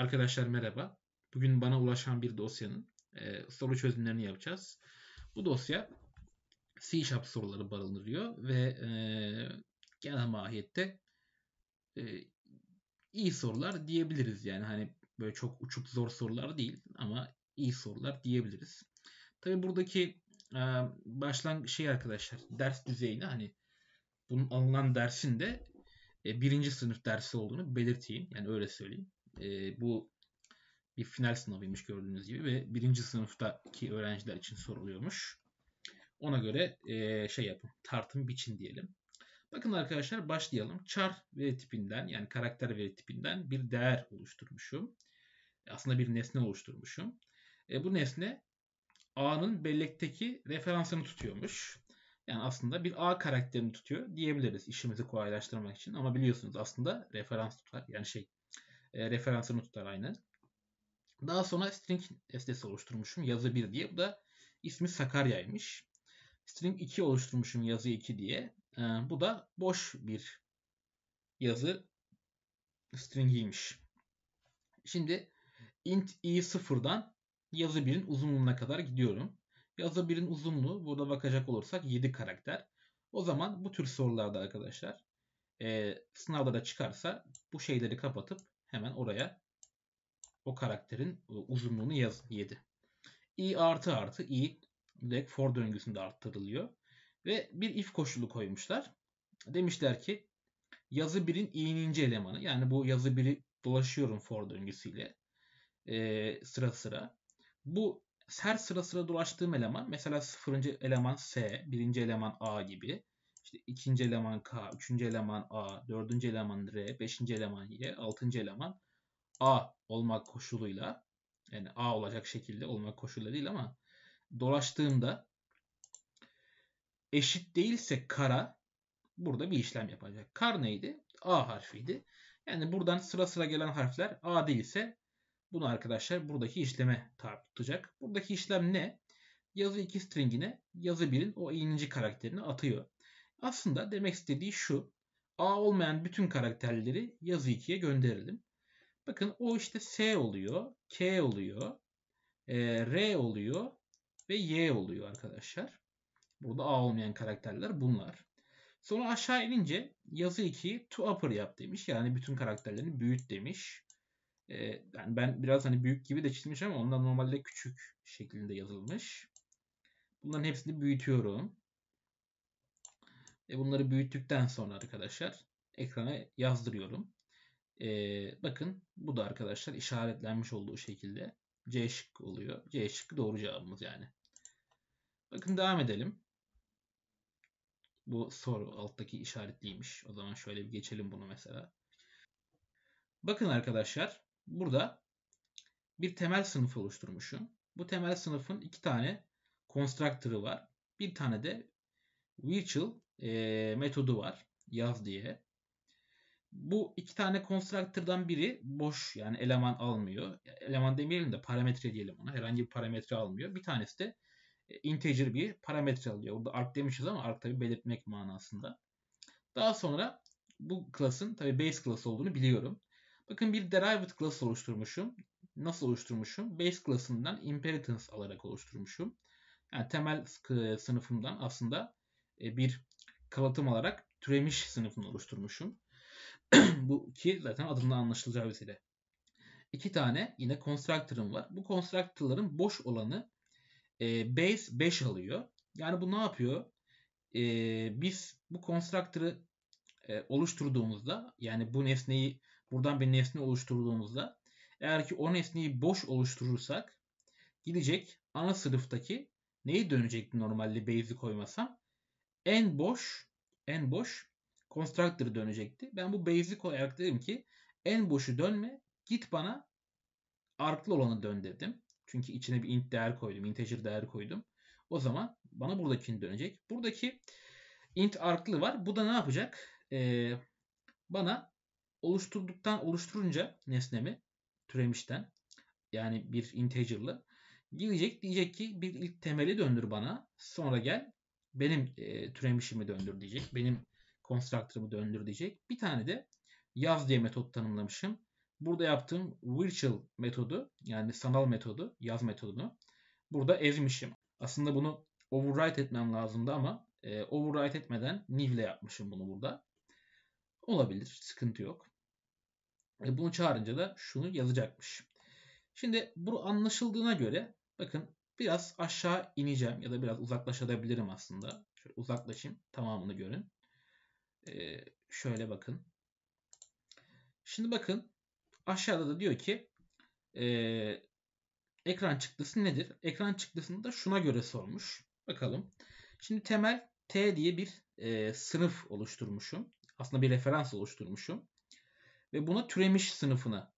Arkadaşlar merhaba. Bugün bana ulaşan bir dosyanın e, soru çözümlerini yapacağız. Bu dosya C Sharp soruları barındırıyor ve e, genel mahiyette e, iyi sorular diyebiliriz. Yani hani böyle çok uçuk zor sorular değil ama iyi sorular diyebiliriz. Tabi buradaki e, başlangıç şey arkadaşlar ders düzeyini hani bunun alınan dersin de e, birinci sınıf dersi olduğunu belirteyim. Yani öyle söyleyeyim. E, bu bir final sınavıymış gördüğünüz gibi ve birinci sınıftaki öğrenciler için soruluyormuş. Ona göre e, şey yapın, Tartım biçin diyelim. Bakın arkadaşlar başlayalım. Char veri tipinden yani karakter veri tipinden bir değer oluşturmuşum. E, aslında bir nesne oluşturmuşum. E, bu nesne A'nın bellekteki referansını tutuyormuş. Yani aslında bir A karakterini tutuyor diyebiliriz işimizi kolaylaştırmak için. Ama biliyorsunuz aslında referans tutar. Yani şey e, referansını tutar aynı. Daha sonra string nesnesi oluşturmuşum yazı 1 diye. Bu da ismi Sakarya'ymış. String 2 oluşturmuşum yazı 2 diye. E, bu da boş bir yazı string'iymiş. Şimdi int i sıfırdan yazı 1'in uzunluğuna kadar gidiyorum. Yazı 1'in uzunluğu burada bakacak olursak 7 karakter. O zaman bu tür sorularda arkadaşlar e, sınavda da çıkarsa bu şeyleri kapatıp Hemen oraya o karakterin e, uzunluğunu yazın 7. i artı artı i direkt for döngüsünde arttırılıyor. Ve bir if koşulu koymuşlar. Demişler ki yazı 1'in i'ninci elemanı yani bu yazı 1'i dolaşıyorum for döngüsüyle e, sıra sıra. Bu her sıra sıra dolaştığım eleman mesela sıfırıncı eleman S, birinci eleman A gibi. İşte ikinci eleman K, üçüncü eleman A, dördüncü eleman R, beşinci eleman Y, altıncı eleman A olmak koşuluyla yani A olacak şekilde olmak koşuluyla değil ama dolaştığımda eşit değilse kara burada bir işlem yapacak. Kar neydi? A harfiydi. Yani buradan sıra sıra gelen harfler A değilse bunu arkadaşlar buradaki işleme tabi tutacak. Buradaki işlem ne? Yazı 2 stringine yazı 1'in o ininci karakterini atıyor. Aslında demek istediği şu. A olmayan bütün karakterleri yazı 2'ye gönderelim. Bakın o işte S oluyor, K oluyor, e, R oluyor ve Y oluyor arkadaşlar. Burada A olmayan karakterler bunlar. Sonra aşağı inince yazı 2'yi to upper yap demiş. Yani bütün karakterlerini büyüt demiş. Ee, yani ben biraz hani büyük gibi de çizmiş ama onlar normalde küçük şeklinde yazılmış. Bunların hepsini büyütüyorum. E bunları büyüttükten sonra arkadaşlar ekrana yazdırıyorum. E, bakın bu da arkadaşlar işaretlenmiş olduğu şekilde C şıkkı oluyor. C şıkkı doğru cevabımız yani. Bakın devam edelim. Bu soru alttaki işaretliymiş. O zaman şöyle bir geçelim bunu mesela. Bakın arkadaşlar burada bir temel sınıf oluşturmuşum. Bu temel sınıfın iki tane constructor'ı var. Bir tane de virtual e, metodu var. Yaz diye. Bu iki tane constructor'dan biri boş yani eleman almıyor. Eleman demeyelim de parametre diyelim ona. Herhangi bir parametre almıyor. Bir tanesi de e, integer bir parametre alıyor. Burada ark demişiz ama ark tabi belirtmek manasında. Daha sonra bu class'ın tabi base class olduğunu biliyorum. Bakın bir derived class oluşturmuşum. Nasıl oluşturmuşum? Base class'ından inheritance alarak oluşturmuşum. Yani temel sınıfımdan aslında e, bir kalıtım olarak türemiş sınıfını oluşturmuşum. Bu ki zaten adından anlaşılacağı üzere. İki tane yine constructor'ım var. Bu constructor'ların boş olanı e, base 5 alıyor. Yani bu ne yapıyor? E, biz bu constructor'ı e, oluşturduğumuzda yani bu nesneyi buradan bir nesne oluşturduğumuzda eğer ki o nesneyi boş oluşturursak gidecek ana sınıftaki neyi dönecekti normalde base'i koymasam? en boş en boş constructor dönecekti. Ben bu basic olarak dedim ki en boşu dönme git bana arklı olanı dön dedim. Çünkü içine bir int değer koydum. Integer değer koydum. O zaman bana buradakini dönecek. Buradaki int arklı var. Bu da ne yapacak? Ee, bana oluşturduktan oluşturunca nesnemi türemişten yani bir integer'lı gidecek diyecek ki bir ilk temeli döndür bana. Sonra gel benim e, türemişimi döndür diyecek. Benim constructor'ımı döndür diyecek. Bir tane de yaz diye metot tanımlamışım. Burada yaptığım virtual metodu yani sanal metodu, yaz metodunu burada ezmişim. Aslında bunu override etmem lazımdı ama e, override etmeden niv'le yapmışım bunu burada. Olabilir, sıkıntı yok. E, bunu çağırınca da şunu yazacakmış. Şimdi bu anlaşıldığına göre bakın Biraz aşağı ineceğim ya da biraz uzaklaşabilirim aslında. Şöyle uzaklaşayım. Tamamını görün. Ee, şöyle bakın. Şimdi bakın aşağıda da diyor ki e, ekran çıktısı nedir? Ekran çıktısını da şuna göre sormuş. Bakalım. Şimdi temel T diye bir e, sınıf oluşturmuşum. Aslında bir referans oluşturmuşum. Ve buna türemiş sınıfını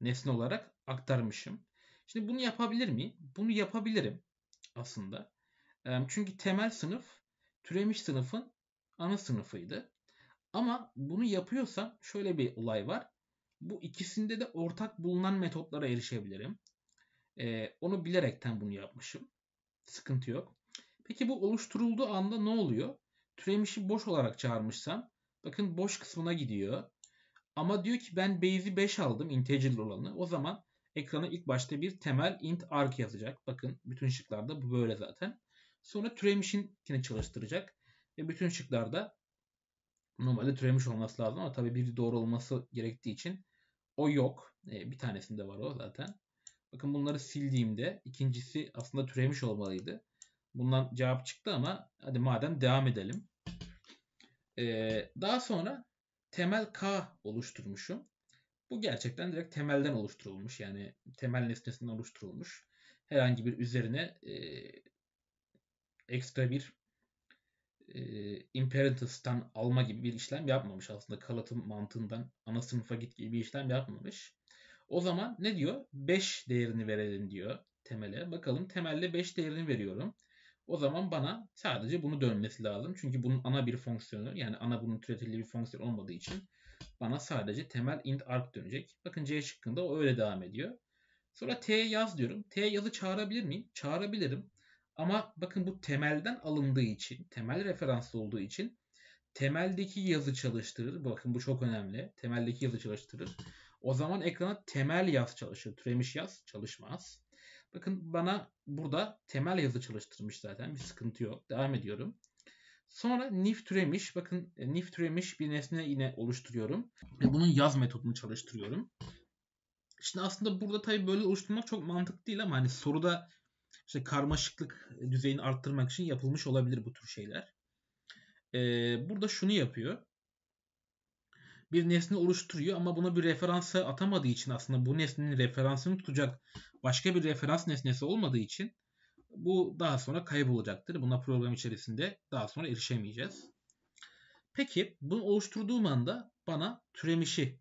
nesne olarak aktarmışım. Şimdi bunu yapabilir miyim? Bunu yapabilirim aslında. Çünkü temel sınıf türemiş sınıfın ana sınıfıydı. Ama bunu yapıyorsam şöyle bir olay var. Bu ikisinde de ortak bulunan metotlara erişebilirim. onu bilerekten bunu yapmışım. Sıkıntı yok. Peki bu oluşturulduğu anda ne oluyor? Türemişi boş olarak çağırmışsam bakın boş kısmına gidiyor. Ama diyor ki ben base'i 5 aldım integer olanı. O zaman Ekrana ilk başta bir temel int arg yazacak. Bakın bütün şıklarda bu böyle zaten. Sonra türemişin içine çalıştıracak. Ve bütün şıklarda normalde türemiş olması lazım ama tabii bir doğru olması gerektiği için o yok. E, bir tanesinde var o zaten. Bakın bunları sildiğimde ikincisi aslında türemiş olmalıydı. Bundan cevap çıktı ama hadi madem devam edelim. E, daha sonra temel K oluşturmuşum. Bu gerçekten direkt temelden oluşturulmuş. Yani temel nesnesinden oluşturulmuş. Herhangi bir üzerine e, ekstra bir e, imperatus'tan alma gibi bir işlem yapmamış. Aslında kalatım mantığından ana sınıfa git gibi bir işlem yapmamış. O zaman ne diyor? 5 değerini verelim diyor temele. Bakalım temelle 5 değerini veriyorum. O zaman bana sadece bunu dönmesi lazım. Çünkü bunun ana bir fonksiyonu yani ana bunun türetildiği bir fonksiyon olmadığı için bana sadece temel int arg dönecek. Bakın C şıkkında o öyle devam ediyor. Sonra T yaz diyorum. T yazı çağırabilir miyim? Çağırabilirim. Ama bakın bu temelden alındığı için, temel referanslı olduğu için temeldeki yazı çalıştırır. Bakın bu çok önemli. Temeldeki yazı çalıştırır. O zaman ekrana temel yaz çalışır. Türemiş yaz çalışmaz. Bakın bana burada temel yazı çalıştırmış zaten. Bir sıkıntı yok. Devam ediyorum. Sonra NIF türemiş. Bakın e, NIF türemiş bir nesne yine oluşturuyorum. Ve bunun yaz metodunu çalıştırıyorum. Şimdi aslında burada tabii böyle oluşturmak çok mantıklı değil ama hani soruda işte karmaşıklık düzeyini arttırmak için yapılmış olabilir bu tür şeyler. Ee, burada şunu yapıyor. Bir nesne oluşturuyor ama buna bir referansa atamadığı için aslında bu nesnenin referansını tutacak başka bir referans nesnesi olmadığı için bu daha sonra kaybolacaktır. Buna program içerisinde daha sonra erişemeyeceğiz. Peki bunu oluşturduğum anda bana türemişi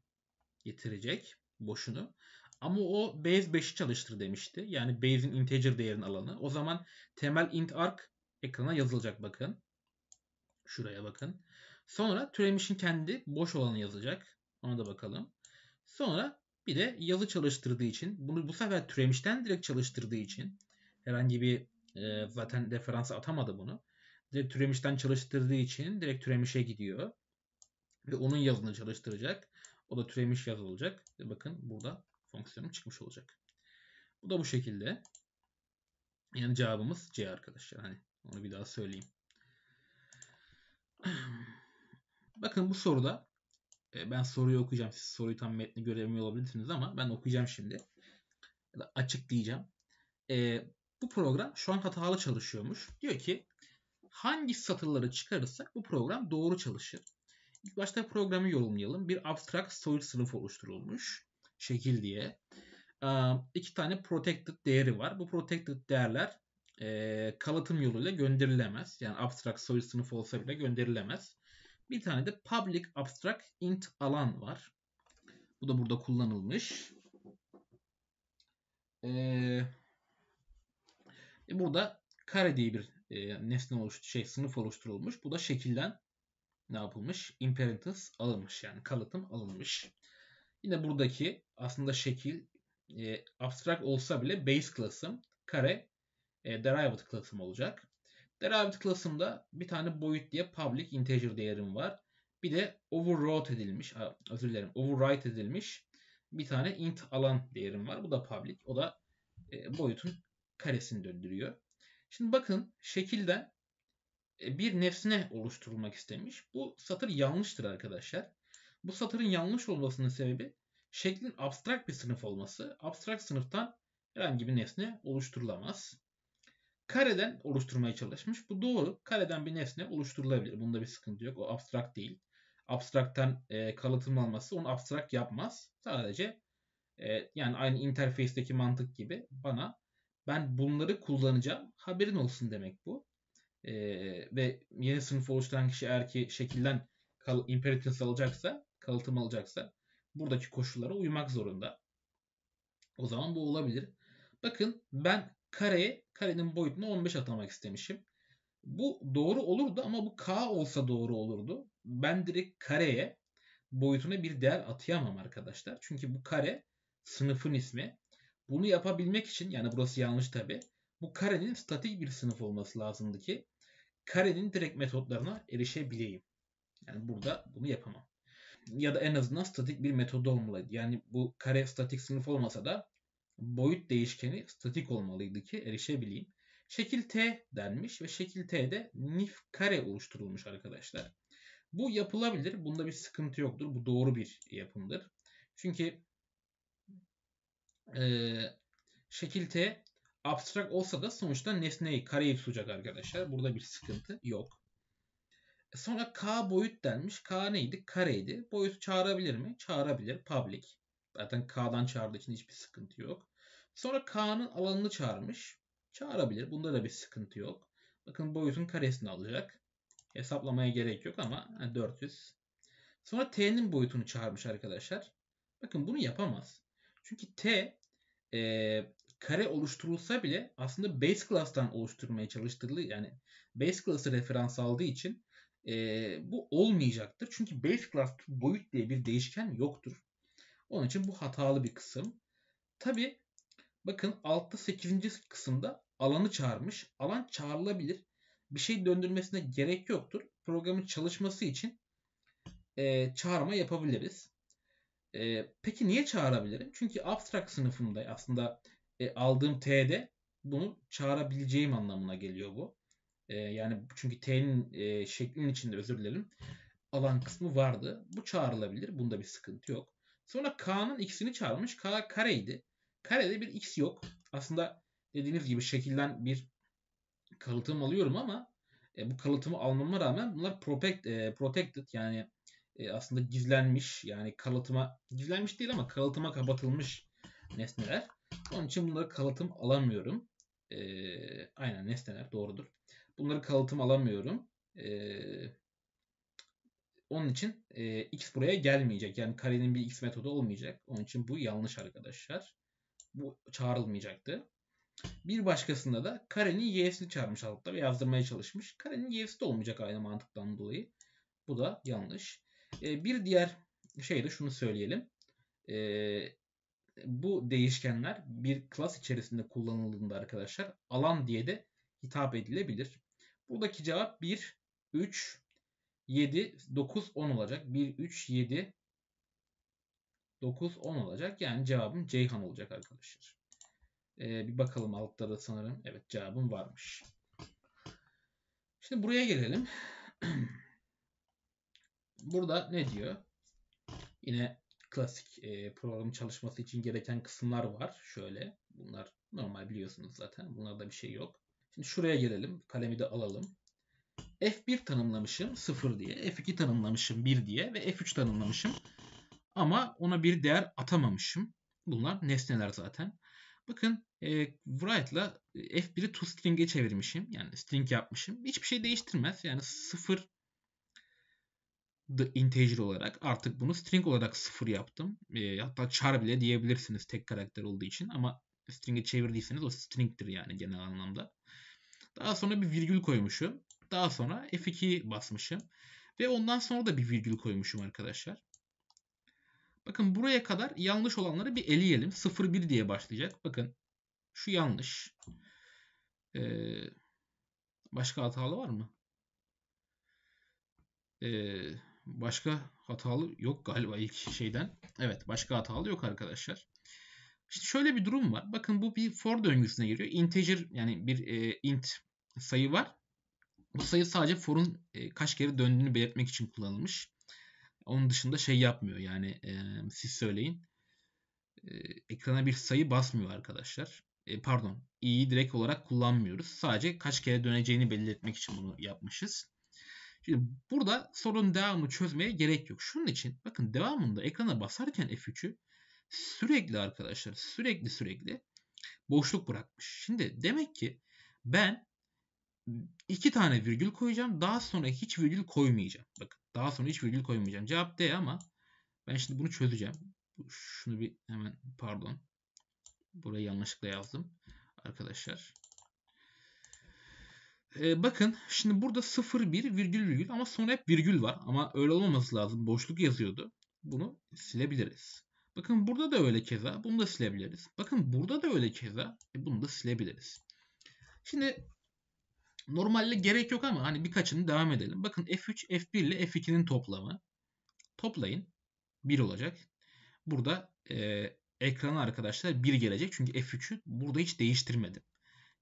getirecek boşunu. Ama o base 5'i çalıştır demişti. Yani base'in integer değerinin alanı. O zaman temel int arc ekrana yazılacak bakın. Şuraya bakın. Sonra türemişin kendi boş olanı yazacak. Ona da bakalım. Sonra bir de yazı çalıştırdığı için bunu bu sefer türemişten direkt çalıştırdığı için herhangi bir e, zaten referansa atamadı bunu. Direkt türemişten çalıştırdığı için direkt türemişe gidiyor. Ve onun yazını çalıştıracak. O da türemiş yaz olacak. Ve bakın burada fonksiyonum çıkmış olacak. Bu da bu şekilde. Yani cevabımız C arkadaşlar. Hani onu bir daha söyleyeyim. Bakın bu soruda e, ben soruyu okuyacağım. Siz soruyu tam metni göremiyor olabilirsiniz ama ben okuyacağım şimdi. Ya da açıklayacağım. E, bu program şu an hatalı çalışıyormuş. Diyor ki hangi satırları çıkarırsak bu program doğru çalışır. İlk başta programı yorumlayalım. Bir abstract storage sınıf oluşturulmuş. Şekil diye. Ee, iki tane protected değeri var. Bu protected değerler e, kalıtım yoluyla gönderilemez. Yani abstract storage sınıf olsa bile gönderilemez. Bir tane de public abstract int alan var. Bu da burada kullanılmış. Eee e, burada kare diye bir e, nesne oluştu, şey sınıf oluşturulmuş. Bu da şekilden ne yapılmış? Imperatives alınmış yani kalıtım alınmış. Yine buradaki aslında şekil e, abstract olsa bile base klasım kare e, derived class'ım olacak. Derived klasımda bir tane boyut diye public integer değerim var. Bir de overwrote edilmiş, özür dilerim overwrite edilmiş bir tane int alan değerim var. Bu da public. O da e, boyutun karesini döndürüyor. Şimdi bakın şekilde e, bir nesne oluşturulmak istemiş. Bu satır yanlıştır arkadaşlar. Bu satırın yanlış olmasının sebebi şeklin abstrakt bir sınıf olması. Abstrakt sınıftan herhangi bir nesne oluşturulamaz. Kareden oluşturmaya çalışmış. Bu doğru. Kareden bir nesne oluşturulabilir. Bunda bir sıkıntı yok. O abstrakt değil. Abstraktan e, kalıtım alması onu abstrakt yapmaz. Sadece e, yani aynı interface'deki mantık gibi bana ben bunları kullanacağım. Haberin olsun demek bu. E, ve yeni sınıf oluşturan kişi eğer ki şekilden kal, imperatance alacaksa, kalıtım alacaksa buradaki koşullara uymak zorunda. O zaman bu olabilir. Bakın ben kareye, karenin boyutunu 15 atamak istemişim. Bu doğru olurdu ama bu k olsa doğru olurdu. Ben direkt kareye boyutuna bir değer atayamam arkadaşlar. Çünkü bu kare sınıfın ismi. Bunu yapabilmek için yani burası yanlış tabi. Bu karenin statik bir sınıf olması lazımdı ki karenin direkt metotlarına erişebileyim. Yani burada bunu yapamam. Ya da en azından statik bir metodu olmalıydı. Yani bu kare statik sınıf olmasa da boyut değişkeni statik olmalıydı ki erişebileyim. Şekil T denmiş ve şekil T'de nif kare oluşturulmuş arkadaşlar. Bu yapılabilir. Bunda bir sıkıntı yoktur. Bu doğru bir yapımdır. Çünkü e, şekil abstrak olsa da sonuçta nesneyi kareye tutacak arkadaşlar. Burada bir sıkıntı yok. E, sonra K boyut denmiş. K neydi? Kareydi. boyut çağırabilir mi? Çağırabilir. Public. Zaten K'dan çağırdığı için hiçbir sıkıntı yok. Sonra K'nın alanını çağırmış. Çağırabilir. Bunda da bir sıkıntı yok. Bakın boyutun karesini alacak. Hesaplamaya gerek yok ama 400. Sonra T'nin boyutunu çağırmış arkadaşlar. Bakın bunu yapamaz. Çünkü T e, kare oluşturulsa bile aslında base class'tan oluşturmaya çalıştırılı yani base class'ı referans aldığı için e, bu olmayacaktır. Çünkü base class boyut diye bir değişken yoktur. Onun için bu hatalı bir kısım. Tabi bakın altta 8. kısımda alanı çağırmış. Alan çağrılabilir. Bir şey döndürmesine gerek yoktur. Programın çalışması için e, çağırma yapabiliriz. E, peki niye çağırabilirim? Çünkü abstract sınıfımda aslında e, aldığım T'de bunu çağırabileceğim anlamına geliyor bu. E, yani çünkü T'nin e, şeklinin içinde özür dilerim alan kısmı vardı. Bu çağrılabilir. Bunda bir sıkıntı yok. Sonra K'nın x'ini çağırmış. K kareydi. Karede bir x yok. Aslında dediğiniz gibi şekilden bir kalıtım alıyorum ama e, bu kalıtımı almama rağmen bunlar protect, e, protected yani e, aslında gizlenmiş yani kalıtıma gizlenmiş değil ama kalıtıma kapatılmış nesneler. Onun için bunları kalıtım alamıyorum. E, aynen nesneler doğrudur. Bunları kalıtım alamıyorum. E, onun için e, x buraya gelmeyecek. Yani karenin bir x metodu olmayacak. Onun için bu yanlış arkadaşlar. Bu çağrılmayacaktı. Bir başkasında da karenin y'sini çağırmış altta ve yazdırmaya çalışmış. Karenin y'si de olmayacak aynı mantıktan dolayı. Bu da yanlış. Ee, bir diğer şey de şunu söyleyelim. Ee, bu değişkenler bir klas içerisinde kullanıldığında arkadaşlar alan diye de hitap edilebilir. Buradaki cevap 1, 3, 7, 9, 10 olacak. 1, 3, 7, 9, 10 olacak. Yani cevabım Ceyhan olacak arkadaşlar. Ee, bir bakalım altta da sanırım. Evet cevabım varmış. Şimdi buraya gelelim. Burada ne diyor? Yine klasik e, program çalışması için gereken kısımlar var. Şöyle bunlar normal biliyorsunuz zaten. Bunlarda bir şey yok. Şimdi şuraya gelelim. Kalemi de alalım. F1 tanımlamışım 0 diye. F2 tanımlamışım 1 diye ve F3 tanımlamışım. Ama ona bir değer atamamışım. Bunlar nesneler zaten. Bakın e, write'la e, F1'i to string'e çevirmişim. Yani string yapmışım. Hiçbir şey değiştirmez. Yani 0 the integer olarak artık bunu string olarak sıfır yaptım. E, hatta char bile diyebilirsiniz tek karakter olduğu için ama string'e çevirdiyseniz o string'tir yani genel anlamda. Daha sonra bir virgül koymuşum. Daha sonra F2 basmışım. Ve ondan sonra da bir virgül koymuşum arkadaşlar. Bakın buraya kadar yanlış olanları bir eleyelim. 0-1 diye başlayacak. Bakın şu yanlış. Ee, başka hatalı var mı? Ee, Başka hatalı yok galiba ilk şeyden. Evet başka hatalı yok arkadaşlar. Şimdi şöyle bir durum var. Bakın bu bir for döngüsüne giriyor. Integer yani bir e, int sayı var. Bu sayı sadece for'un e, kaç kere döndüğünü belirtmek için kullanılmış. Onun dışında şey yapmıyor yani e, siz söyleyin. E, ekrana bir sayı basmıyor arkadaşlar. E, pardon i'yi direkt olarak kullanmıyoruz. Sadece kaç kere döneceğini belirtmek için bunu yapmışız. Şimdi burada sorun devamı çözmeye gerek yok. Şunun için bakın devamında ekrana basarken F3'ü sürekli arkadaşlar sürekli sürekli boşluk bırakmış. Şimdi demek ki ben iki tane virgül koyacağım. Daha sonra hiç virgül koymayacağım. Bakın daha sonra hiç virgül koymayacağım. Cevap D ama ben şimdi bunu çözeceğim. Şunu bir hemen pardon. Burayı yanlışlıkla yazdım. Arkadaşlar e, bakın şimdi burada 0 1 virgül virgül ama sonra hep virgül var. Ama öyle olmaması lazım. Boşluk yazıyordu. Bunu silebiliriz. Bakın burada da öyle keza. Bunu da silebiliriz. Bakın burada da öyle keza. E, bunu da silebiliriz. Şimdi normalde gerek yok ama hani birkaçını devam edelim. Bakın F3, F1 ile F2'nin toplamı. Toplayın. 1 olacak. Burada e, ekrana arkadaşlar 1 gelecek. Çünkü F3'ü burada hiç değiştirmedim.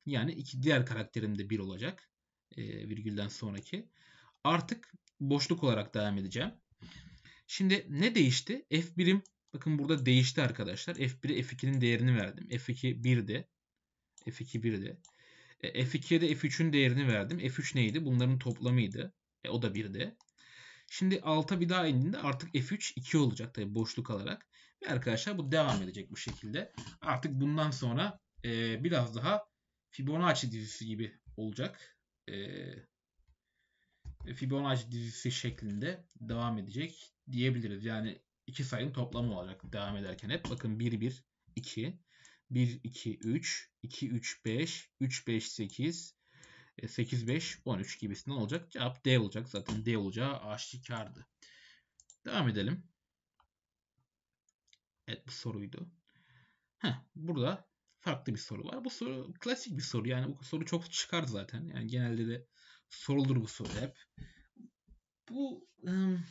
Yani iki diğer karakterim de 1 olacak. E, virgülden sonraki. Artık boşluk olarak devam edeceğim. Şimdi ne değişti? F1'im bakın burada değişti arkadaşlar. F1'e F2'nin değerini verdim. F2 1'di. F2 1'di. E, F2'ye de F3'ün değerini verdim. F3 neydi? Bunların toplamıydı. E, o da 1'di. Şimdi alta bir daha indiğinde artık F3 2 olacak tabii boşluk alarak. Ve arkadaşlar bu devam edecek bu şekilde. Artık bundan sonra e, biraz daha Fibonacci dizisi gibi olacak. E, Fibonacci dizisi şeklinde devam edecek diyebiliriz. Yani iki sayının toplamı olarak devam ederken hep bakın 1 1 2 1 2 3 2 3 5 3 5 8 8 5 13 gibisinden olacak. Cevap D olacak. Zaten D olacağı aşikardı. Devam edelim. Evet bu soruydu. Heh, burada farklı bir soru var. Bu soru klasik bir soru. Yani bu soru çok çıkar zaten. Yani genelde de sorulur bu soru hep. Bu ım,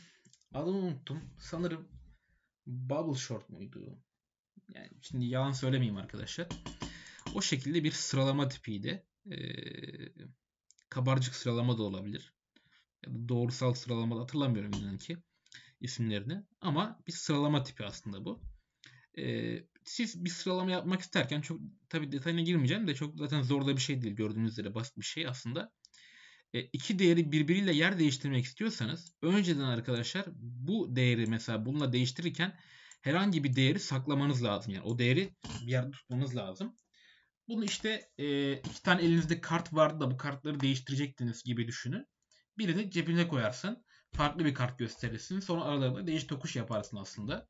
adını unuttum. Sanırım Bubble Short muydu? Yani şimdi yalan söylemeyeyim arkadaşlar. O şekilde bir sıralama tipiydi. Ee, kabarcık sıralama da olabilir. Ya da doğrusal sıralama da hatırlamıyorum inan ki isimlerini. Ama bir sıralama tipi aslında bu. Ee, siz bir sıralama yapmak isterken çok tabi detayına girmeyeceğim de çok zaten zor da bir şey değil gördüğünüz üzere basit bir şey aslında. E, iki değeri birbiriyle yer değiştirmek istiyorsanız önceden arkadaşlar bu değeri mesela bununla değiştirirken herhangi bir değeri saklamanız lazım. Yani o değeri bir yerde tutmanız lazım. Bunu işte e, iki tane elinizde kart vardı da bu kartları değiştirecektiniz gibi düşünün. Birini cebine koyarsın. Farklı bir kart gösterirsin. Sonra aralarında değiş tokuş yaparsın aslında.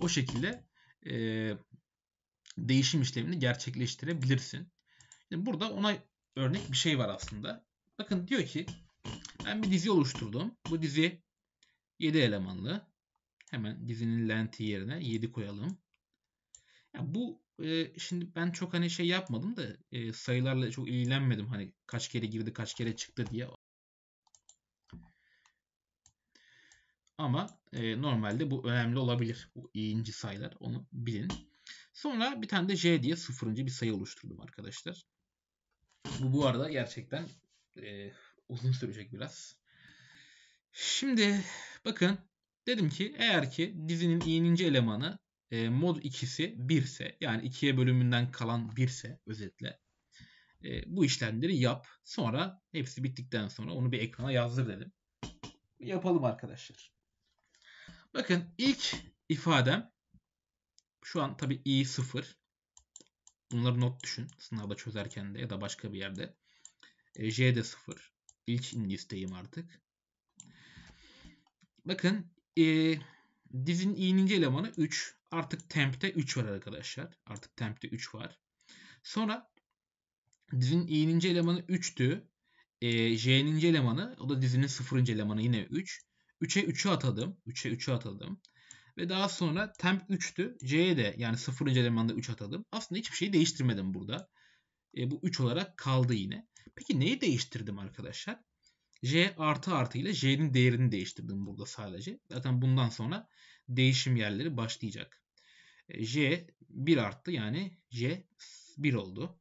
O şekilde e, değişim işlemini gerçekleştirebilirsin. Şimdi burada ona örnek bir şey var aslında. Bakın diyor ki ben bir dizi oluşturdum. Bu dizi 7 elemanlı. Hemen dizinin lenti yerine 7 koyalım. Yani bu e, şimdi ben çok hani şey yapmadım da e, sayılarla çok ilgilenmedim. Hani kaç kere girdi kaç kere çıktı diye. Ama e, normalde bu önemli olabilir. Bu iyinci sayılar onu bilin. Sonra bir tane de J diye sıfırıncı bir sayı oluşturdum arkadaşlar. Bu bu arada gerçekten e, uzun sürecek biraz. Şimdi bakın dedim ki eğer ki dizinin iyinci elemanı e, mod ikisi birse, yani ikiye bölümünden kalan birse, özetle e, bu işlemleri yap. Sonra hepsi bittikten sonra onu bir ekrana yazdır dedim. Yapalım arkadaşlar. Bakın ilk ifadem şu an tabii i sıfır. Bunları not düşün sınavda çözerken de ya da başka bir yerde. E, j de sıfır. İlk indisteyim artık. Bakın e, dizin ininci elemanı 3. Artık temp'te 3 var arkadaşlar. Artık temp'te 3 var. Sonra dizin i'ninci elemanı 3'tü. E, j'ninci elemanı o da dizinin 0. elemanı yine 3. 3'e 3'ü atadım. 3'e 3'ü atadım. Ve daha sonra temp 3'tü. C'ye de yani 0. elemanda 3 atadım. Aslında hiçbir şeyi değiştirmedim burada. E, bu 3 olarak kaldı yine. Peki neyi değiştirdim arkadaşlar? J artı artı ile J'nin değerini değiştirdim burada sadece. Zaten bundan sonra değişim yerleri başlayacak. E, J 1 arttı yani J 1 oldu.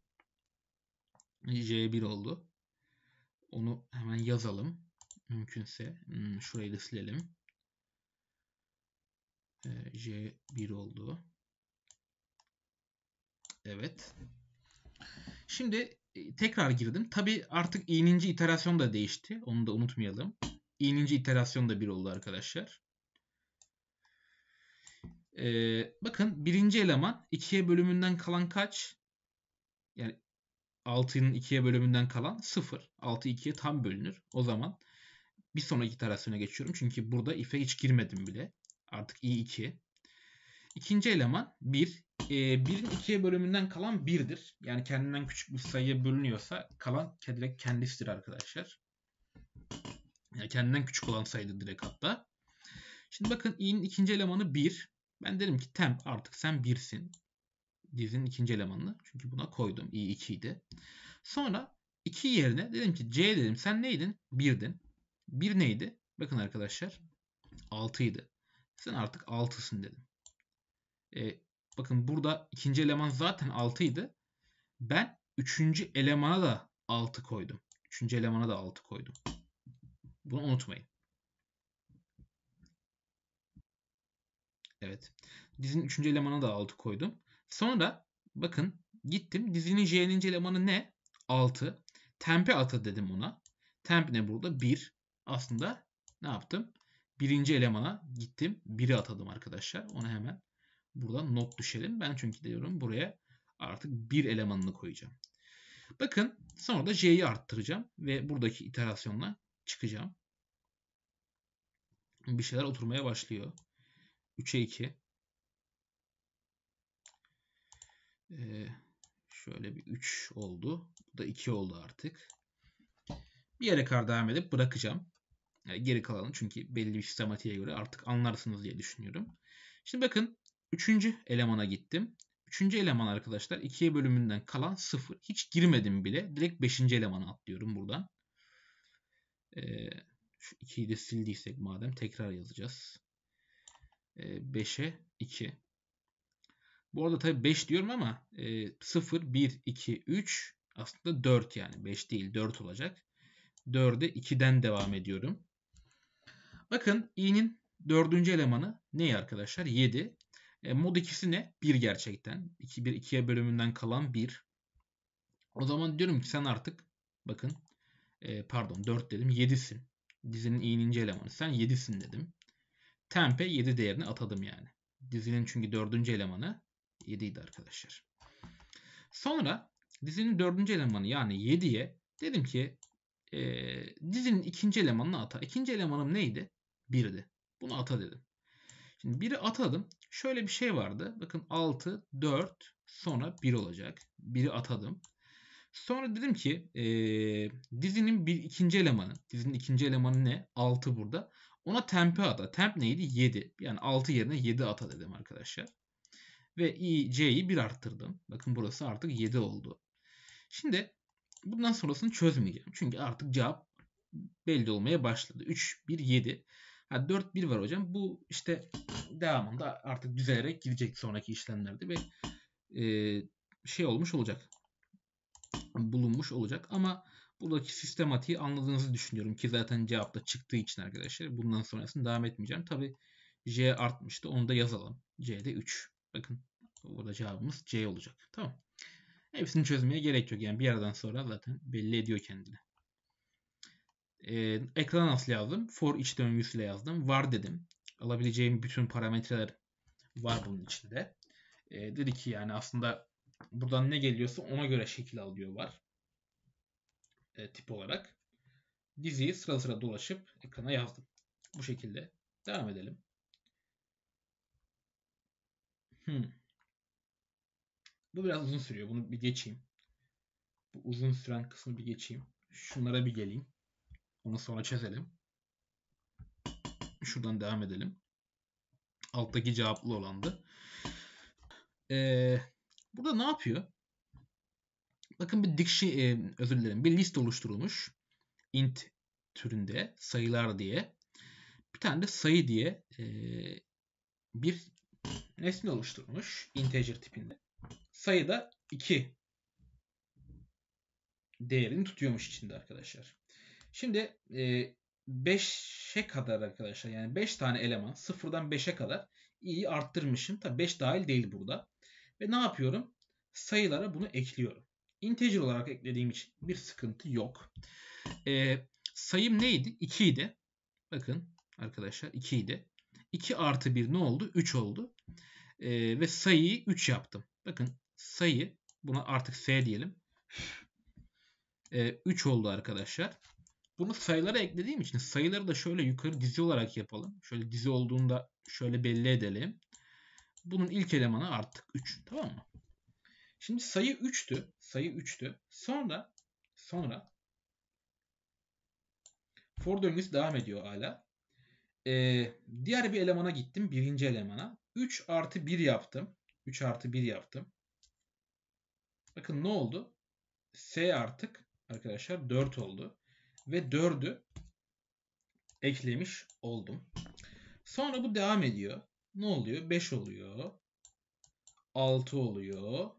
J 1 oldu. Onu hemen yazalım mümkünse hmm, şurayı da silelim. Ee, J1 oldu. Evet. Şimdi e, tekrar girdim. Tabi artık ininci iterasyon da değişti. Onu da unutmayalım. İninci iterasyon da 1 oldu arkadaşlar. Ee, bakın birinci eleman 2'ye bölümünden kalan kaç? Yani 6'nın 2'ye bölümünden kalan 0. 6 2'ye tam bölünür. O zaman bir sonraki iterasyona geçiyorum. Çünkü burada if'e hiç girmedim bile. Artık i2. İkinci eleman 1. E, 1'in 2'ye bölümünden kalan 1'dir. Yani kendinden küçük bir sayıya bölünüyorsa kalan direkt kendisidir arkadaşlar. Yani kendinden küçük olan sayıdır direkt hatta. Şimdi bakın i'nin ikinci elemanı 1. Ben derim ki temp artık sen 1'sin. Dizinin ikinci elemanını. Çünkü buna koydum. i2 idi. Sonra 2 yerine dedim ki c dedim sen neydin? 1'din. 1 neydi? Bakın arkadaşlar 6 idi. Sen artık 6'sın dedim. E, bakın burada ikinci eleman zaten 6 idi. Ben üçüncü elemana da 6 koydum. Üçüncü elemana da 6 koydum. Bunu unutmayın. Evet. Dizinin üçüncü elemanına da 6 koydum. Sonra bakın gittim. Dizinin j'ninci elemanı ne? 6. Tempe ata dedim ona. Temp ne burada? 1 aslında ne yaptım? Birinci elemana gittim. Biri atadım arkadaşlar. Onu hemen buradan not düşelim. Ben çünkü diyorum buraya artık bir elemanını koyacağım. Bakın sonra da j'yi arttıracağım ve buradaki iterasyonla çıkacağım. Bir şeyler oturmaya başlıyor. 3'e 2. Ee, şöyle bir 3 oldu. Bu da 2 oldu artık. Bir yere kadar devam edip bırakacağım. E, geri kalalım çünkü belli bir sistematiğe göre artık anlarsınız diye düşünüyorum. Şimdi bakın üçüncü elemana gittim. Üçüncü eleman arkadaşlar ikiye bölümünden kalan sıfır. Hiç girmedim bile. Direkt beşinci elemana atlıyorum buradan. Ee, şu 2'yi de sildiysek madem tekrar yazacağız. Ee, 5'e 2. Bu arada tabii 5 diyorum ama e, 0, 1, 2, 3 aslında 4 yani. 5 değil 4 olacak. 4'e 2'den devam ediyorum. Bakın i'nin dördüncü elemanı ne arkadaşlar? 7. E, mod 2'si ne? 1 gerçekten. 2, 1, 2'ye bölümünden kalan 1. O zaman diyorum ki sen artık bakın e, pardon 4 dedim 7'sin. Dizinin i'ninci elemanı. Sen 7'sin dedim. Tempe 7 değerini atadım yani. Dizinin çünkü dördüncü elemanı 7 idi arkadaşlar. Sonra dizinin dördüncü elemanı yani 7'ye dedim ki e, dizinin ikinci elemanını ata. İkinci elemanım neydi? 1'di. Bunu ata dedim. Şimdi biri atadım. Şöyle bir şey vardı. Bakın 6, 4 sonra 1 olacak. Biri atadım. Sonra dedim ki e, dizinin bir ikinci elemanı. Dizinin ikinci elemanı ne? 6 burada. Ona temp'i ata. Temp neydi? 7. Yani 6 yerine 7 ata dedim arkadaşlar. Ve i, c'yi 1 arttırdım. Bakın burası artık 7 oldu. Şimdi bundan sonrasını çözmeyeceğim. Çünkü artık cevap belli olmaya başladı. 3, 1, 7. Ha, 4-1 var hocam. Bu işte devamında artık düzelerek gidecek sonraki işlemlerde ve e, şey olmuş olacak. Bulunmuş olacak ama buradaki sistematiği anladığınızı düşünüyorum ki zaten cevapta çıktığı için arkadaşlar bundan sonrasını devam etmeyeceğim. Tabi C artmıştı onu da yazalım. C'de 3. Bakın burada cevabımız C olacak. Tamam. Hepsini çözmeye gerek yok. Yani bir yerden sonra zaten belli ediyor kendini. E, ee, ekran aslı yazdım. For iç döngüsüyle yazdım. Var dedim. Alabileceğim bütün parametreler var bunun içinde. E, dedi ki yani aslında buradan ne geliyorsa ona göre şekil alıyor var. E, tip olarak. Diziyi sıra sıra dolaşıp ekrana yazdım. Bu şekilde. Devam edelim. Hmm. Bu biraz uzun sürüyor. Bunu bir geçeyim. Bu uzun süren kısmı bir geçeyim. Şunlara bir geleyim. Onu sonra çözelim. Şuradan devam edelim. Alttaki cevaplı olandı. Ee, burada ne yapıyor? Bakın bir dikşi, e, özür dilerim, bir liste oluşturulmuş. Int türünde sayılar diye. Bir tane de sayı diye e, bir nesne oluşturmuş. Integer tipinde. Sayı da 2 değerini tutuyormuş içinde arkadaşlar. Şimdi 5'e kadar arkadaşlar yani 5 tane eleman sıfırdan 5'e kadar i'yi arttırmışım. Tabi 5 dahil değil burada. Ve ne yapıyorum? Sayılara bunu ekliyorum. Integer olarak eklediğim için bir sıkıntı yok. Ee, sayım neydi? 2 idi. Bakın arkadaşlar 2 idi. 2 artı 1 ne oldu? 3 oldu. Ee, ve sayıyı 3 yaptım. Bakın sayı buna artık S diyelim. Ee, 3 oldu arkadaşlar. Bunu sayılara eklediğim için sayıları da şöyle yukarı dizi olarak yapalım. Şöyle dizi olduğunda şöyle belli edelim. Bunun ilk elemanı artık 3. Tamam mı? Şimdi sayı 3'tü. Sayı 3'tü. Sonra sonra for döngüsü devam ediyor hala. Ee, diğer bir elemana gittim. Birinci elemana. 3 artı 1 yaptım. 3 artı 1 yaptım. Bakın ne oldu? S artık arkadaşlar 4 oldu ve 4'ü eklemiş oldum. Sonra bu devam ediyor. Ne oluyor? 5 oluyor. 6 oluyor.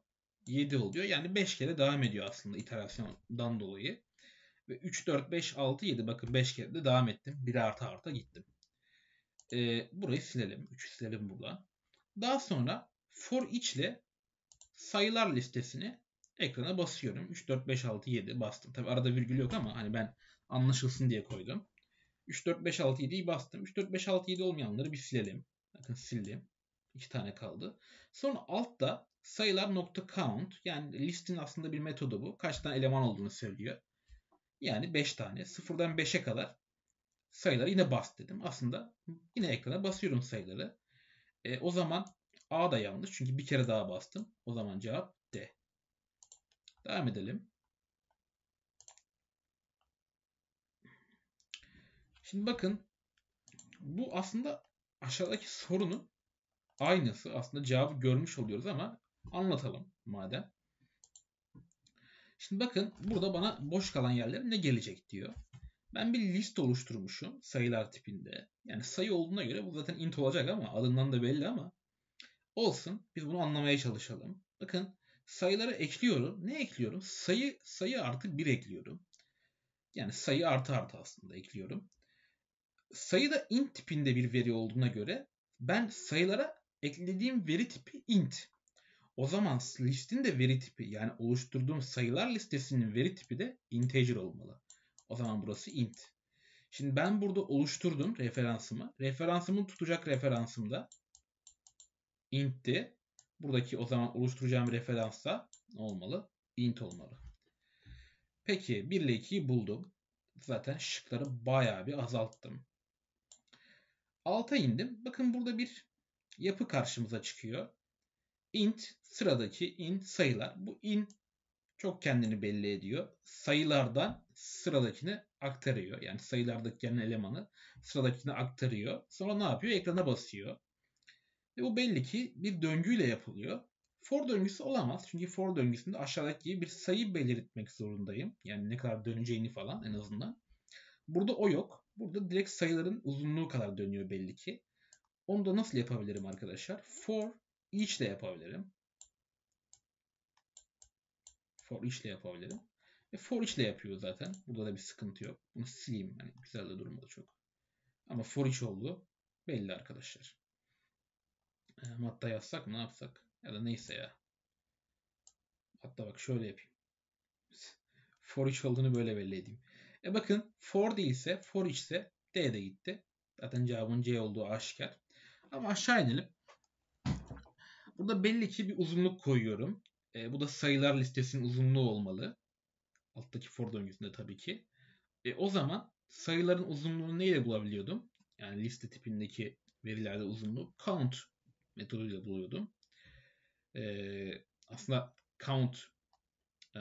7 oluyor. Yani 5 kere devam ediyor aslında iterasyondan dolayı. Ve 3, 4, 5, 6, 7. Bakın 5 kere de devam ettim. Bir arta arta gittim. Ee, burayı silelim. 3'ü silelim buradan. Daha sonra for each ile sayılar listesini ekrana basıyorum. 3, 4, 5, 6, 7 bastım. Tabi arada virgül yok ama hani ben anlaşılsın diye koydum. 3, 4, 5, 6, 7'yi bastım. 3, 4, 5, 6, 7 olmayanları bir silelim. Bakın sildim. 2 tane kaldı. Sonra altta sayılar nokta count yani listin aslında bir metodu bu. Kaç tane eleman olduğunu söylüyor. Yani 5 tane. 0'dan 5'e kadar sayıları yine bas dedim. Aslında yine ekrana basıyorum sayıları. E, o zaman A da yanlış. Çünkü bir kere daha bastım. O zaman cevap D. Devam edelim. Şimdi bakın bu aslında aşağıdaki sorunun aynısı. Aslında cevabı görmüş oluyoruz ama anlatalım madem. Şimdi bakın burada bana boş kalan yerler ne gelecek diyor. Ben bir liste oluşturmuşum sayılar tipinde. Yani sayı olduğuna göre bu zaten int olacak ama adından da belli ama olsun biz bunu anlamaya çalışalım. Bakın sayılara ekliyorum. Ne ekliyorum? Sayı sayı artı 1 ekliyorum. Yani sayı artı artı aslında ekliyorum. Sayı da int tipinde bir veri olduğuna göre ben sayılara eklediğim veri tipi int. O zaman listin de veri tipi yani oluşturduğum sayılar listesinin veri tipi de integer olmalı. O zaman burası int. Şimdi ben burada oluşturdum referansımı. Referansımın tutacak referansım da int'ti. Buradaki o zaman oluşturacağım referansa ne olmalı? Int olmalı. Peki 1 ile 2'yi buldum. Zaten şıkları bayağı bir azalttım. Alta indim. Bakın burada bir yapı karşımıza çıkıyor. Int sıradaki int sayılar. Bu int çok kendini belli ediyor. Sayılardan sıradakini aktarıyor. Yani sayılardaki gelen elemanı sıradakine aktarıyor. Sonra ne yapıyor? Ekrana basıyor. Ve bu belli ki bir döngüyle yapılıyor. For döngüsü olamaz. Çünkü for döngüsünde aşağıdaki bir sayı belirtmek zorundayım. Yani ne kadar döneceğini falan en azından. Burada o yok. Burada direkt sayıların uzunluğu kadar dönüyor belli ki. Onu da nasıl yapabilirim arkadaşlar? For each ile yapabilirim. For each ile yapabilirim. E for each ile yapıyor zaten. Burada da bir sıkıntı yok. Bunu sileyim. Yani güzel de durmadı çok. Ama for each oldu. Belli arkadaşlar. E, hatta yazsak ne yapsak? Ya da neyse ya. Hatta bak şöyle yapayım. For each olduğunu böyle belli edeyim. E bakın for değilse, for içse D de gitti. Zaten cevabın C olduğu aşikar. Ama aşağı inelim. Burada belli ki bir uzunluk koyuyorum. E, bu da sayılar listesinin uzunluğu olmalı. Alttaki for döngüsünde tabii ki. E, o zaman sayıların uzunluğunu neyle bulabiliyordum? Yani liste tipindeki verilerde uzunluğu count metoduyla buluyordum. E, aslında count e,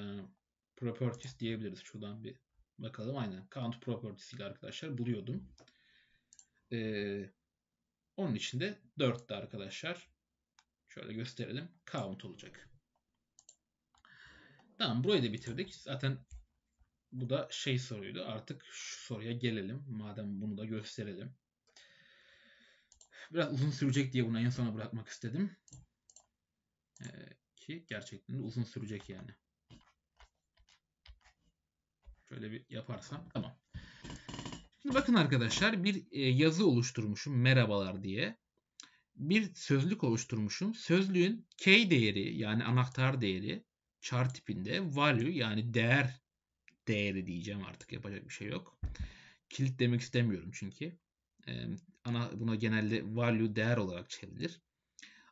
properties diyebiliriz. Şuradan bir Bakalım aynen. Count Properties ile arkadaşlar buluyordum. Ee, onun için de arkadaşlar. Şöyle gösterelim. Count olacak. Tamam burayı da bitirdik. Zaten bu da şey soruydu. Artık şu soruya gelelim. Madem bunu da gösterelim. Biraz uzun sürecek diye bunu en sona bırakmak istedim. Ee, ki gerçekten de uzun sürecek yani. Şöyle bir yaparsam tamam. Şimdi bakın arkadaşlar bir e, yazı oluşturmuşum merhabalar diye. Bir sözlük oluşturmuşum. Sözlüğün key değeri yani anahtar değeri char tipinde value yani değer değeri diyeceğim artık yapacak bir şey yok. Kilit demek istemiyorum çünkü. Ee, ana buna genelde value değer olarak çevrilir.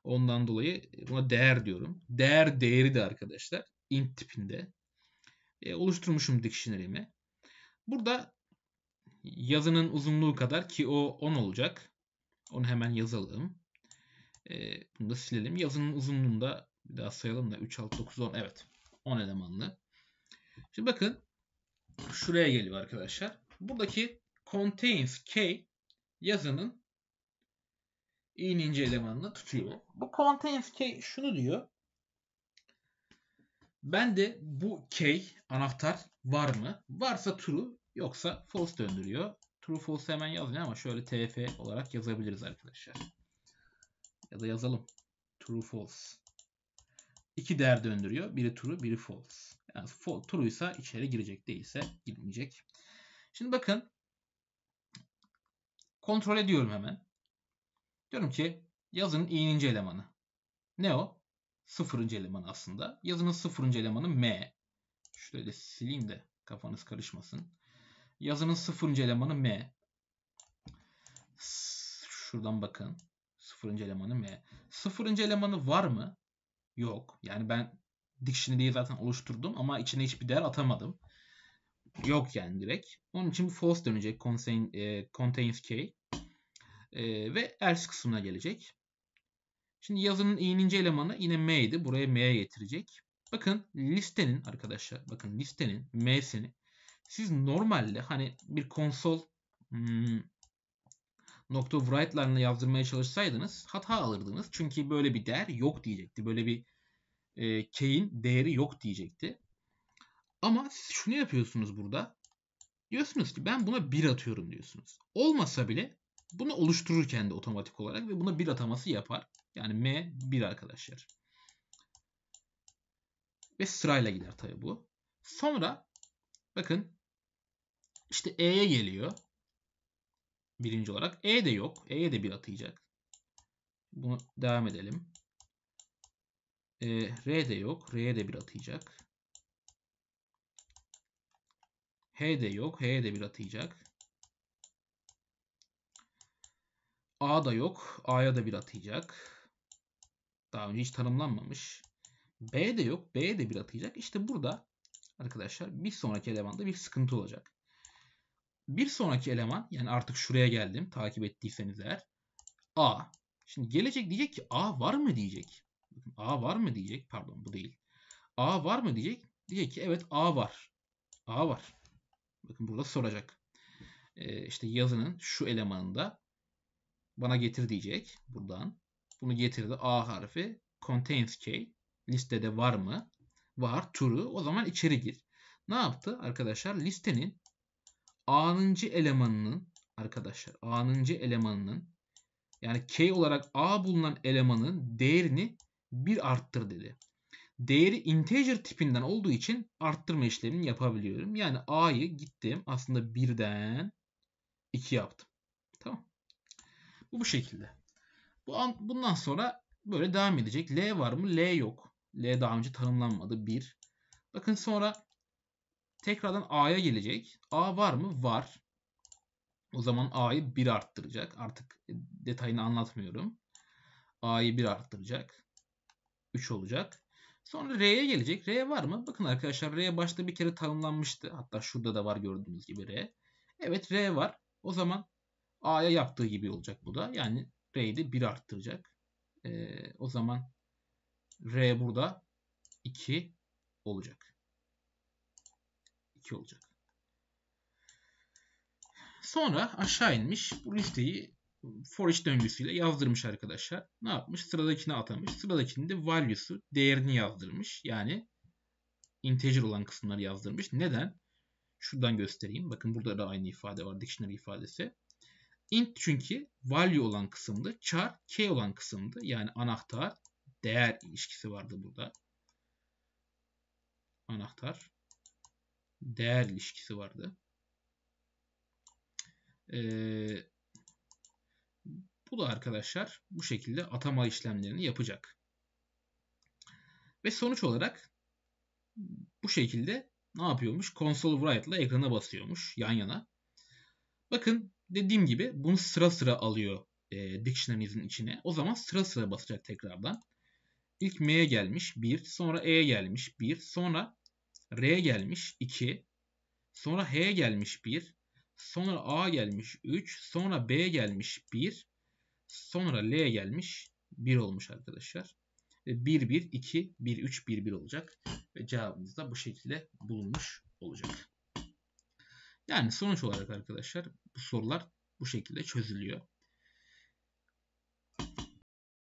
Ondan dolayı buna değer diyorum. Değer değeri de arkadaşlar int tipinde e, oluşturmuşum dictionary'imi. Burada yazının uzunluğu kadar ki o 10 olacak. Onu hemen yazalım. E, bunu da silelim. Yazının uzunluğunda bir daha sayalım da 3, 6, 9, 10. Evet. 10 elemanlı. Şimdi bakın şuraya geliyor arkadaşlar. Buradaki contains k yazının i'nin ince elemanını tutuyor. Bu contains k şunu diyor. Ben de bu key anahtar var mı? Varsa true yoksa false döndürüyor. True false hemen yazmıyor ama şöyle tf olarak yazabiliriz arkadaşlar. Ya da yazalım. True false. İki değer döndürüyor. Biri true, biri false. Yani true ise içeri girecek, değilse girmeyecek. Şimdi bakın. Kontrol ediyorum hemen. Diyorum ki yazın ininci elemanı. Ne o? sıfırıncı eleman aslında. Yazının sıfırıncı elemanı M. Şöyle sileyim de kafanız karışmasın. Yazının sıfırıncı elemanı M. Şuradan bakın. Sıfırıncı elemanı M. Sıfırıncı elemanı var mı? Yok. Yani ben dictionary'yi zaten oluşturdum ama içine hiçbir değer atamadım. Yok yani direkt. Onun için false dönecek contain, e, contains key. E, ve else kısmına gelecek. Şimdi yazının ininci elemanı yine m'ydi. Buraya m'ye getirecek. Bakın listenin arkadaşlar bakın listenin m'sini siz normalde hani bir konsol hmm, nokta write'larını yazdırmaya çalışsaydınız hata alırdınız. Çünkü böyle bir değer yok diyecekti. Böyle bir e, key'in değeri yok diyecekti. Ama siz şunu yapıyorsunuz burada. Diyorsunuz ki ben buna 1 atıyorum diyorsunuz. Olmasa bile bunu oluştururken de otomatik olarak ve buna 1 ataması yapar. Yani M 1 arkadaşlar. Ve sırayla gider tabi bu. Sonra bakın işte E'ye geliyor. Birinci olarak. E de yok. E'ye de 1 atayacak. Bunu devam edelim. E, R de yok. R'ye de 1 atayacak. H de yok. H'ye de 1 atayacak. A da yok. A'ya da 1 atayacak. Daha önce hiç tanımlanmamış. B de yok. B de bir atayacak. İşte burada arkadaşlar bir sonraki elemanda bir sıkıntı olacak. Bir sonraki eleman yani artık şuraya geldim takip ettiyseniz eğer A. Şimdi gelecek diyecek ki A var mı diyecek. A var mı diyecek. Pardon bu değil. A var mı diyecek. Diyecek ki evet A var. A var. Bakın burada soracak. Ee, işte yazının şu elemanında bana getir diyecek buradan. Bunu getirdi A harfi. Contains key. Listede var mı? Var. True. O zaman içeri gir. Ne yaptı arkadaşlar? Listenin A'nıncı elemanının arkadaşlar A'nıncı elemanının yani K olarak A bulunan elemanın değerini bir arttır dedi. Değeri integer tipinden olduğu için arttırma işlemini yapabiliyorum. Yani A'yı gittim aslında birden 2 yaptım. Tamam. Bu bu şekilde. Bu an, bundan sonra böyle devam edecek. L var mı? L yok. L daha önce tanımlanmadı. 1. Bakın sonra tekrardan A'ya gelecek. A var mı? Var. O zaman A'yı 1 arttıracak. Artık detayını anlatmıyorum. A'yı 1 arttıracak. 3 olacak. Sonra R'ye gelecek. R var mı? Bakın arkadaşlar R başta bir kere tanımlanmıştı. Hatta şurada da var gördüğünüz gibi R. Evet R var. O zaman A'ya yaptığı gibi olacak bu da. Yani R'yi de 1 arttıracak. E, o zaman R burada 2 olacak. 2 olacak. Sonra aşağı inmiş. Bu listeyi for each döngüsüyle yazdırmış arkadaşlar. Ne yapmış? Sıradakine atamış. Sıradakinin de value'su değerini yazdırmış. Yani integer olan kısımları yazdırmış. Neden? Şuradan göstereyim. Bakın burada da aynı ifade var. Dictionary ifadesi int çünkü value olan kısımda, char key olan kısımda. Yani anahtar değer ilişkisi vardı burada. Anahtar değer ilişkisi vardı. Ee, bu da arkadaşlar bu şekilde atama işlemlerini yapacak. Ve sonuç olarak bu şekilde ne yapıyormuş? Console write ile ekrana basıyormuş yan yana. Bakın dediğim gibi bunu sıra sıra alıyor e, dictionary'nin içine. O zaman sıra sıra basacak tekrardan. İlk M'ye gelmiş 1, sonra E'ye gelmiş 1, sonra R'ye gelmiş 2, sonra H'ye gelmiş 1, sonra A'ya gelmiş 3, sonra B gelmiş 1, sonra L'ye gelmiş 1 olmuş arkadaşlar. 1 1 2 1 3 1 1 olacak ve cevabımız da bu şekilde bulunmuş olacak. Yani sonuç olarak arkadaşlar bu sorular bu şekilde çözülüyor.